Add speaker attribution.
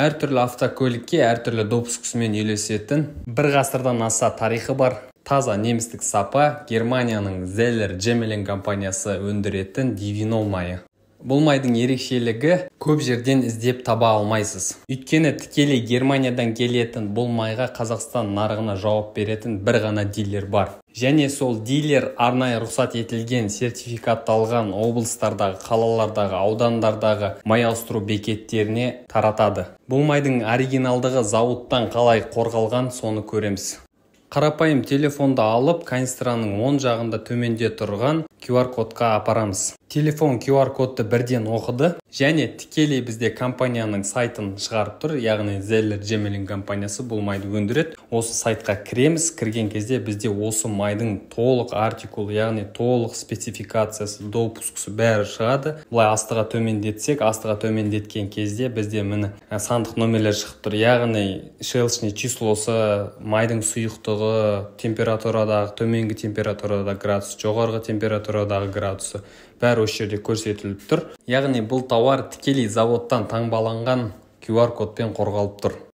Speaker 1: әртүрлі автокөлікке әртүрлі допускісімен үйлесетін бір ғасырдан аса тарихы бар таза немістік сапа германияның зеллер джемелин компаниясы өндіретін дивино майы бұл майдың ерекшелігі көп жерден іздеп таба алмайсыз өйткені тікелей германиядан келетін бұл майға қазақстан нарығына жауап беретін бір ғана дилер бар және сол дилер арнайы рұқсат етілген сертификатталған облыстардағы қалалардағы аудандардағы май ауыстыру бекеттеріне таратады бұл майдың оригиналдығы зауыттан қалай қорғалған соны көреміз қарапайым телефонды алып канистраның оң жағында төменде тұрған qr кодқа апарамыз телефон qr кодты бірден оқыды және тікелей бізде компанияның сайтын шығарып тұр яғни zeller джемелин компаниясы бұл майды өндіреді осы сайтқа кіреміз кірген кезде бізде осы майдың толық артикулы, яғни толық спецификациясы допускысы бәрі шығады былай астыға төмендетсек астыға төмендеткен кезде бізде міне сандық номерлер шығып тұр яғни шелочный числосы майдың сұйықтығы жоғарғы температурадағы төменгі температурадағы градус жоғарғы температурадағы градусы бәрі осы жерде көрсетіліп тұр яғни бұл тауар тікелей заводтан таңбаланған qr кодпен қорғалып тұр